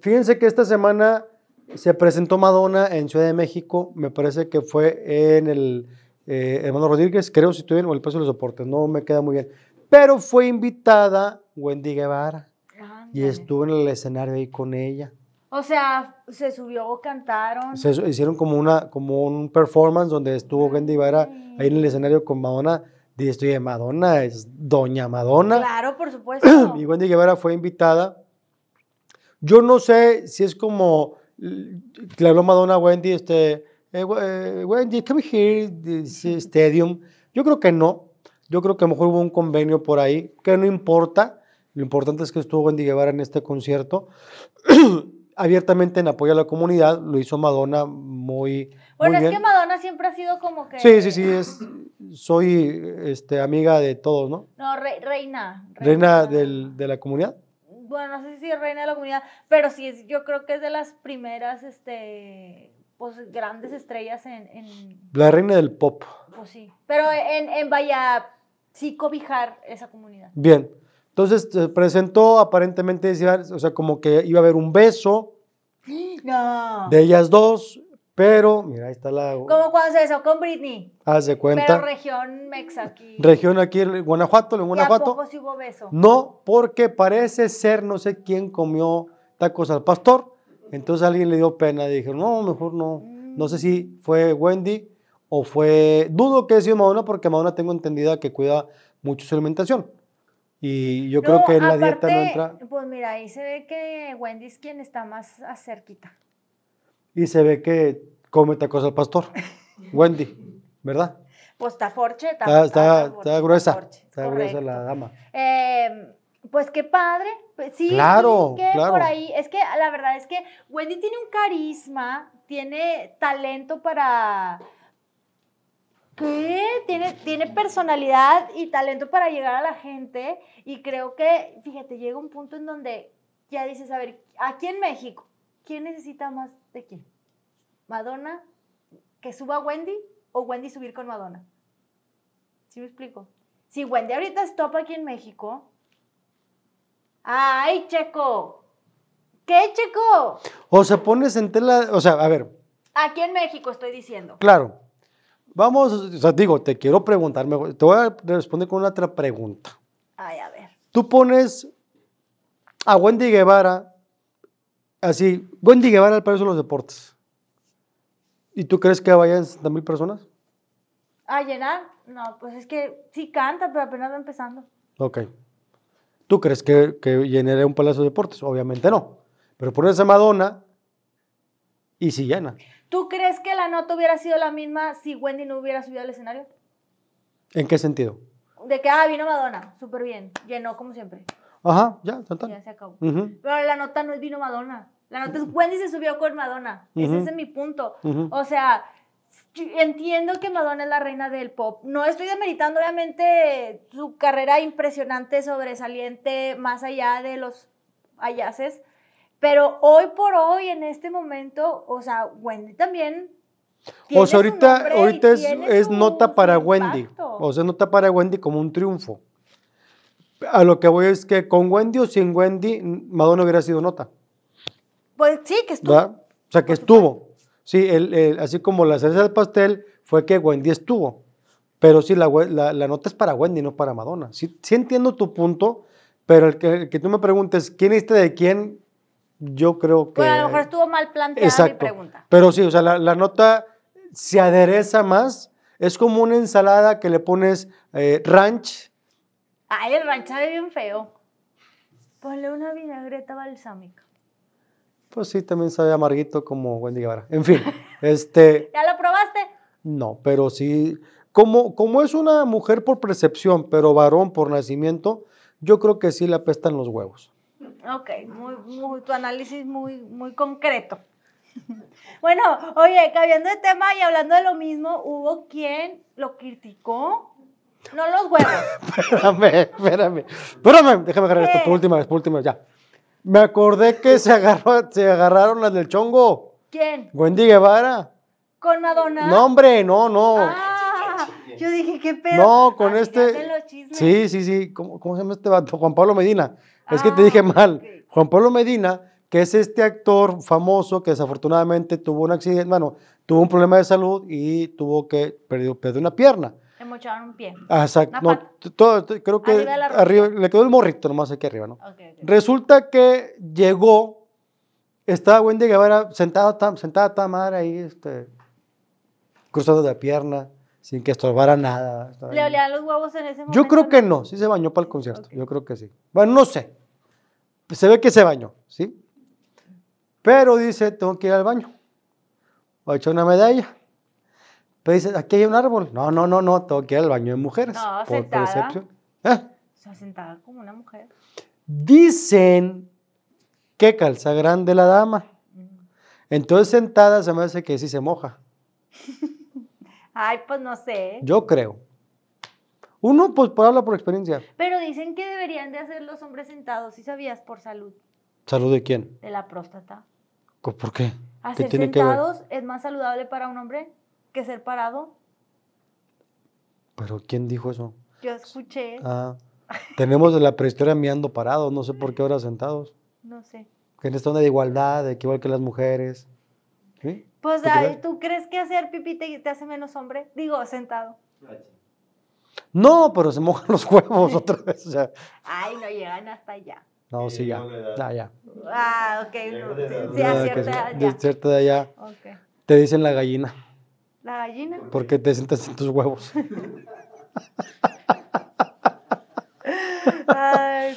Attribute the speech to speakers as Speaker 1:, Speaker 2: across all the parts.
Speaker 1: Fíjense que esta semana se presentó Madonna en Ciudad de México, me parece que fue en el eh, Hermano Rodríguez, creo si estoy o el peso de los Soportes, no me queda muy bien. Pero fue invitada Wendy Guevara y estuvo en el escenario ahí con ella.
Speaker 2: O sea, se subió, cantaron. Se
Speaker 1: hicieron como, una, como un performance donde estuvo Wendy Guevara ahí en el escenario con Madonna. Y estoy de Madonna, es Doña Madonna. Claro, por supuesto. y Wendy Guevara fue invitada yo no sé si es como claro habló Madonna Wendy, este, eh, eh, Wendy, come here, this stadium. Yo creo que no. Yo creo que a lo mejor hubo un convenio por ahí, que no importa. Lo importante es que estuvo Wendy Guevara en este concierto. abiertamente en apoyo a la comunidad, lo hizo Madonna muy... Bueno, es que
Speaker 2: Madonna siempre ha sido como que... Sí, sí, sí, es,
Speaker 1: soy este, amiga de todos, ¿no?
Speaker 2: No, reina,
Speaker 1: reina. de la comunidad
Speaker 2: bueno, no sé si es reina de la comunidad, pero sí es, yo creo que es de las primeras, este, pues grandes estrellas en...
Speaker 1: La reina del pop.
Speaker 2: Pues sí, pero en, en vaya, sí cobijar esa comunidad.
Speaker 1: Bien, entonces se eh, presentó aparentemente, o sea, como que iba a haber un beso.
Speaker 2: De
Speaker 1: ellas dos, pero, mira, ahí está la. ¿Cómo
Speaker 2: cuando se besó con Britney?
Speaker 1: Hace cuenta. Pero
Speaker 2: región Mex aquí.
Speaker 1: Región aquí, en Guanajuato, en Guanajuato.
Speaker 2: beso? No,
Speaker 1: porque parece ser, no sé quién comió tacos al pastor. Entonces alguien le dio pena. Dijeron, no, mejor no. No sé si fue Wendy o fue. Dudo que haya sido Madonna, porque Madonna tengo entendida que cuida mucho su alimentación. Y yo creo que en la dieta no entra.
Speaker 2: Pues mira, ahí se ve que Wendy es quien está más cerquita
Speaker 1: y se ve que come tacos al pastor. Wendy, ¿verdad?
Speaker 2: Pues está forche, está,
Speaker 1: gruesa. Está gruesa la dama.
Speaker 2: Em, pues qué padre. Pues sí, claro, que por ahí. Es que la verdad es que Wendy tiene un carisma, tiene talento para. ¿Qué? Tiene, tiene personalidad y talento para llegar a la gente. Y creo que, fíjate, llega un punto en donde ya dices, a ver, aquí en México, ¿quién necesita más de quién? ¿Madonna que suba Wendy o Wendy subir con Madonna? ¿Sí me explico? Si Wendy ahorita es aquí en México. ¡Ay, Checo! ¿Qué, Checo?
Speaker 1: O se pones en tela, o sea, a ver.
Speaker 2: Aquí en México estoy diciendo.
Speaker 1: Claro. Vamos, o sea, digo, te quiero preguntar, te voy a responder con una otra pregunta. Ay, a ver. Tú pones a Wendy Guevara Así, Wendy Guevara al Palacio de los Deportes. ¿Y tú crees que vayan 60 mil personas?
Speaker 2: ¿A llenar? No, pues es que sí canta, pero apenas va empezando.
Speaker 1: Ok. ¿Tú crees que, que llenaré un Palacio de Deportes? Obviamente no. Pero ponerse Madonna y sí llena.
Speaker 2: ¿Tú crees que la nota hubiera sido la misma si Wendy no hubiera subido al escenario?
Speaker 1: ¿En qué sentido?
Speaker 2: De que, ah, vino Madonna, súper bien, llenó como siempre.
Speaker 1: Ajá, ya, total. Ya se acabó. Pero
Speaker 2: la nota no es vino Madonna. La nota es Wendy se subió con Madonna. Ese es mi punto. O sea, entiendo que Madonna es la reina del pop. No estoy demeritando, obviamente, su carrera impresionante, sobresaliente, más allá de los ayaces. Pero hoy por hoy, en este momento, o sea, Wendy también. O sea, ahorita, ahorita es, nota para Wendy. O
Speaker 1: sea, nota para Wendy como un triunfo a lo que voy es que con Wendy o sin Wendy, Madonna hubiera sido nota.
Speaker 2: Pues sí, que estuvo.
Speaker 1: O sea, que estuvo. Sí, así como la cereza del pastel fue que Wendy estuvo. Pero sí, la, la, nota es para Wendy, no para Madonna. Sí, entiendo tu punto, pero el que, tú me preguntes, ¿quién este de quién? Yo creo que... Pues a lo mejor
Speaker 2: estuvo mal planteada mi pregunta.
Speaker 1: Pero sí, o sea, la, nota se adereza más. Es como una ensalada que le pones eh, ranch,
Speaker 2: Ay, el rancho bien feo. Ponle una vinagreta balsámica.
Speaker 1: Pues sí, también sabe amarguito como Wendy Guevara. En fin, este... ¿Ya lo probaste? No, pero sí... Como, como es una mujer por percepción, pero varón por nacimiento, yo creo que sí le apestan los huevos.
Speaker 2: Ok, muy, muy, tu análisis muy, muy concreto. bueno, oye, cambiando de tema y hablando de lo mismo, hubo quien lo criticó no los huevos.
Speaker 1: espérame, espérame. Espérame, déjame agarrar esto por última vez, por última vez, ya. Me acordé que se, agarró, se agarraron las del chongo. ¿Quién? Wendy Guevara.
Speaker 2: ¿Con Madonna? No, hombre,
Speaker 1: no, no. Ah,
Speaker 2: yo dije, ¿qué pedo? No, con ah, este...
Speaker 1: sí, sí, sí. ¿Cómo, ¿Cómo, se llama este vato? Juan Pablo Medina. es que te ah, dije mal. Juan Pablo Medina, que es este actor famoso que desafortunadamente tuvo un accidente, bueno, tuvo un problema de salud y tuvo que perdió, perdió una pierna
Speaker 2: mocharon un pie. Ah, exacto.
Speaker 1: todo, creo que arriba, le quedó el morrito nomás aquí arriba, ¿no? Resulta que llegó, estaba Wendy Guevara sentada, sentada toda madre ahí, este, cruzando la pierna, sin que estorbara nada. ¿Le
Speaker 2: olían los huevos en ese momento? Yo
Speaker 1: creo que no, sí se bañó para el concierto, yo creo que sí. Bueno, no sé, se ve que se bañó, ¿sí? Pero dice, tengo que ir al baño, voy a echar una medalla pero dices, aquí hay un árbol. No, no, no, no, tengo que ir al baño de mujeres. No, sentada. ¿Eh? O
Speaker 2: sea, sentada como una mujer.
Speaker 1: Dicen que calza grande la dama. Mm. Entonces sentada se me hace que sí se moja.
Speaker 2: Ay, pues no sé. Yo
Speaker 1: creo. Uno, pues por habla por experiencia.
Speaker 2: Pero dicen que deberían de hacer los hombres sentados, si sabías, por salud.
Speaker 1: ¿Salud de quién?
Speaker 2: De la próstata.
Speaker 1: ¿Por qué? Hacer ¿Qué tiene sentados
Speaker 2: que es más saludable para un hombre que ser parado.
Speaker 1: ¿Pero quién dijo eso?
Speaker 2: Yo escuché. Ah,
Speaker 1: tenemos la prehistoria mirando parados, no sé por qué ahora sentados. No sé. Que en esta onda de igualdad, de igual que las mujeres. ¿Sí? Pues,
Speaker 2: ¿tú crees que hacer pipí te, hace menos hombre? Digo, sentado.
Speaker 1: No, pero se mojan los huevos otra vez.
Speaker 2: Ay, no llegan hasta allá.
Speaker 1: No, sí, ya. Ah, ya.
Speaker 2: Ah, ok. De sí, a ah, cierta De cierta Okay.
Speaker 1: Te dicen la gallina.
Speaker 2: La gallina. Porque
Speaker 1: te sientas en tus huevos.
Speaker 2: Ay,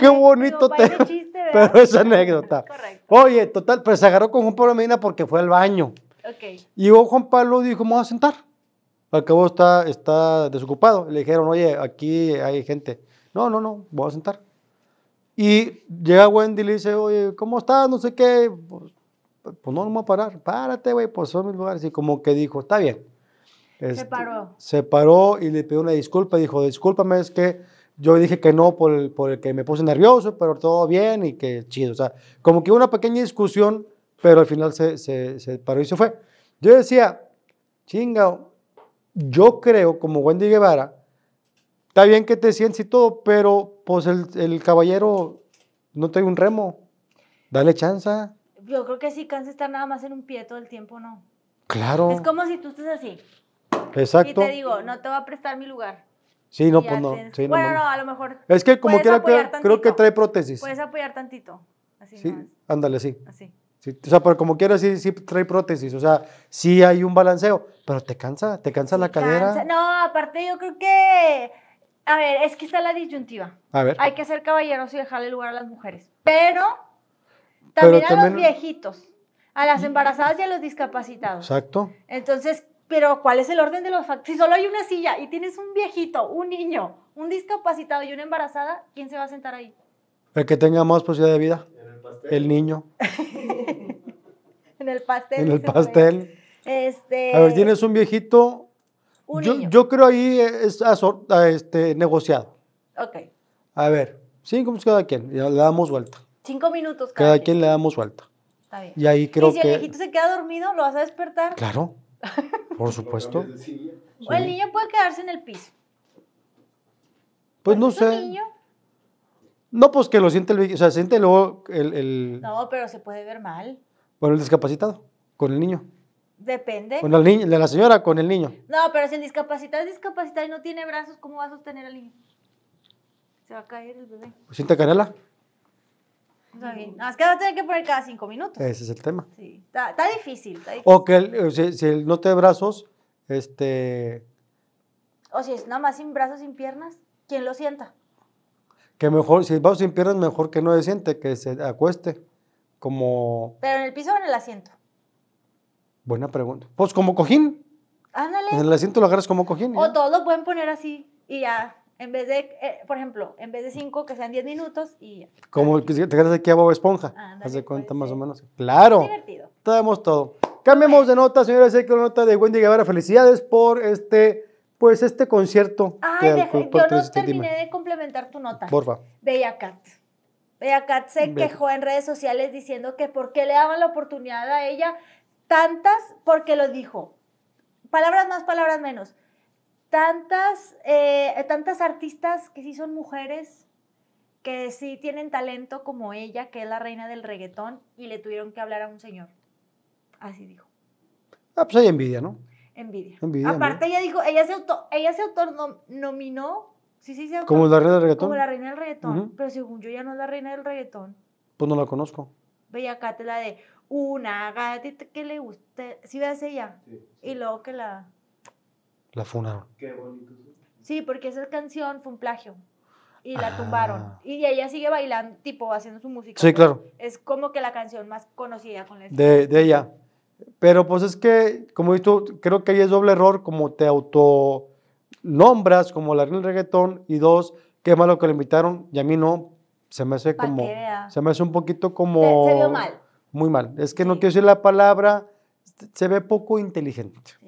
Speaker 2: Qué bonito pero es anécdota.
Speaker 1: Correcto. Oye, total, pero se agarró con Juan Pablo Medina porque fue al baño. Y Juan Pablo dijo, me voy a sentar. Al está, está desocupado. Le dijeron, oye, aquí hay gente. No, no, no, voy a sentar. Y llega Wendy y le dice, oye, ¿cómo estás? No sé qué. Pues, pues no, no me voy a parar, párate, güey, pues son mis lugares. Y como que dijo, está bien. Este, se paró. Se paró y le pidió una disculpa. Dijo, discúlpame, es que yo dije que no por el, por el que me puse nervioso, pero todo bien y que chido. O sea, como que hubo una pequeña discusión, pero al final se, se, se paró y se fue. Yo decía, chinga, yo creo, como Wendy Guevara, está bien que te sientes y todo, pero pues el, el caballero no tengo un remo. Dale chanza.
Speaker 2: Yo creo que sí cansa estar nada más en un pie todo el tiempo, ¿no? Claro. Es como si tú estés así.
Speaker 1: Exacto. Y te digo, no
Speaker 2: te va a prestar mi lugar.
Speaker 1: Sí, no, pues no. bueno, no, a lo mejor. Es que como quiera, creo, que trae prótesis. Puedes
Speaker 2: apoyar tantito.
Speaker 1: Así sí, ándale, sí. Así. o sea, pero como quiera, sí, trae prótesis. O sea, sí hay un balanceo, pero te cansa, te cansa la cadera.
Speaker 2: No, aparte yo creo que. A ver, es que está la disyuntiva. A ver. Hay que ser caballeros y dejarle lugar a las mujeres. Pero
Speaker 1: también, a los
Speaker 2: viejitos, a las mm. embarazadas y a los discapacitados. Exacto. Entonces, pero ¿cuál es el orden de los factores? Si solo hay una silla y tienes un viejito, un niño, un discapacitado y una embarazada, ¿quién se va a sentar ahí?
Speaker 1: El que tenga más posibilidad de vida. El, niño.
Speaker 2: en el pastel. En el pastel. Este... A ver, tienes
Speaker 1: un viejito. Un yo, yo, creo ahí es este, negociado. Ok. A ver, cinco cada quien, ya le damos vuelta.
Speaker 2: Cinco minutos cada, cada quien. le damos vuelta. Está bien. Y ahí creo ¿Y si el viejito se queda dormido, ¿lo vas a despertar? Claro,
Speaker 1: por supuesto.
Speaker 2: O el niño puede quedarse en el piso.
Speaker 1: Pues no sé. Niño? No, pues que lo siente el viejito, o sea, siente luego el,
Speaker 2: No, pero se puede ver mal.
Speaker 1: Bueno, el discapacitado, con el niño.
Speaker 2: Depende. Con el niño,
Speaker 1: de la señora con el niño.
Speaker 2: No, pero si el discapacitado es discapacitado y no tiene brazos, ¿cómo va a sostener al niño? Se va a caer el bebé.
Speaker 1: Pues ¿Siente canela?
Speaker 2: No, es que vas a tener que poner cada cinco minutos.
Speaker 1: Ese es el tema.
Speaker 2: Sí. Está, difícil, O
Speaker 1: que eh, si, no te brazos, este.
Speaker 2: O si es nada más sin brazos, sin piernas, ¿quién lo sienta?
Speaker 1: Que mejor, si va sin piernas, mejor que no se siente, que se acueste. Como.
Speaker 2: ¿Pero en el piso o en el asiento?
Speaker 1: Buena pregunta. Pues como cojín.
Speaker 2: Ándale. En el
Speaker 1: asiento lo agarras como cojín. ¿eh? O
Speaker 2: todos lo pueden poner así y ya en vez de, eh, por ejemplo, en vez de 5, que sean 10 minutos y
Speaker 1: Como te quedas aquí a Bob Esponja. haz Hace cuenta pues, más o menos. Claro. Es divertido. Tenemos todo. Cambiemos de nota, señora Hay que la nota de Wendy Guevara. Felicidades por este, pues, este concierto. Ay, yo pues, no este, terminé
Speaker 2: de complementar tu nota. Porfa. Bella Cat. Bella Cat se quejó en redes sociales diciendo que por qué le daban la oportunidad a ella tantas, porque lo dijo. Palabras más, palabras menos tantas, eh, tantas artistas que sí son mujeres, que sí tienen talento como ella, que es la reina del reggaetón, y le tuvieron que hablar a un señor. Así dijo.
Speaker 1: Ah, pues hay envidia, ¿no?
Speaker 2: Envidia. Aparte, ella dijo, ella se auto, ella se autonominó. Sí, sí, ¿Como la reina del reggaetón? Como la reina del reggaetón. Pero según yo, ya no es la reina del reggaetón.
Speaker 1: Pues no la conozco.
Speaker 2: Bella la de una gatita que le guste. ¿Sí veas ella? Y luego que la.
Speaker 1: La funaron. Qué bonito.
Speaker 2: Sí, porque esa canción fue un plagio. Y la ah. tumbaron. Y ella sigue bailando, tipo, haciendo su música. Sí, claro. Es como que la canción más conocida con la
Speaker 1: de, de ella. Pero pues es que, como he visto, creo que ahí es doble error, como te auto nombras como la reina reggaetón, y dos, qué malo que le invitaron, y a mí no, se me hace como, se me hace un poquito como... Se, mal. Muy mal, es que no quiero decir la palabra, se ve poco inteligente.